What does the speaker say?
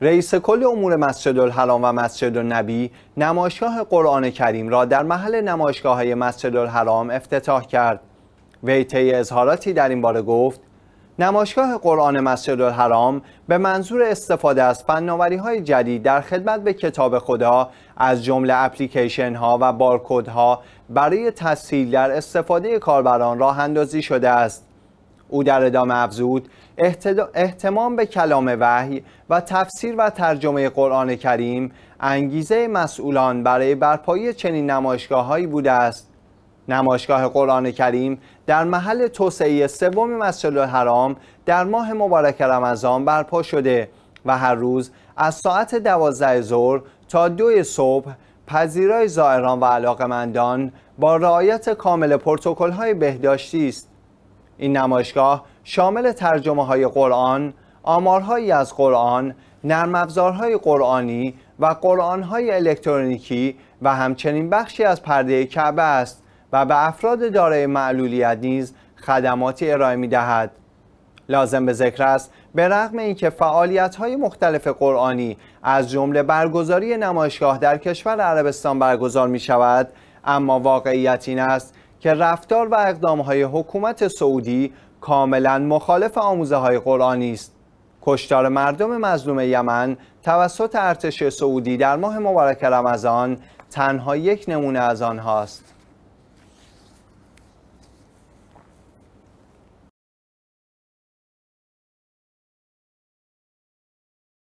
رئیس کل امور مسجد الحرام و مسجد النبی نمایشگاه قرآن کریم را در محل نمایشگاه های مسجد الحرام افتتاح کرد. وی طی اظهاراتی در این باره گفت نمایشگاه قرآن مسجد الحرام به منظور استفاده از فناوری های جدید در خدمت به کتاب خدا از جمله اپلیکیشن ها و بارکد ها برای تسهیل در استفاده کاربران راه اندازی شده است. او در ادامه افزود احتمام به کلام وحی و تفسیر و ترجمه قرآن کریم انگیزه مسئولان برای برپایی چنین هایی بوده است نمایشگاه قرآن کریم در محل توسعه سوم مسجد الحرام در ماه مبارک رمضان برپا شده و هر روز از ساعت دوازده ظهر تا دو صبح پذیرای زائران و علاقمندان با رعایت کامل های بهداشتی است این نمایشگاه شامل ترجمه های قرآن، آمارهایی از قرآن، نرم افزارهای قرآنی و های الکترونیکی و همچنین بخشی از پرده کعبه است و به افراد دارای معلولیت نیز خدماتی ارائه می دهد. لازم به ذکر است به رغم اینکه فعالیت های مختلف قرآنی از جمله برگزاری نمایشگاه در کشور عربستان برگزار می شود اما واقعیت این است که رفتار و های حکومت سعودی کاملا مخالف آموزه های قرآنی است کشتار مردم مظلوم یمن توسط ارتش سعودی در ماه مبارک رمضان تنها یک نمونه از آنهاست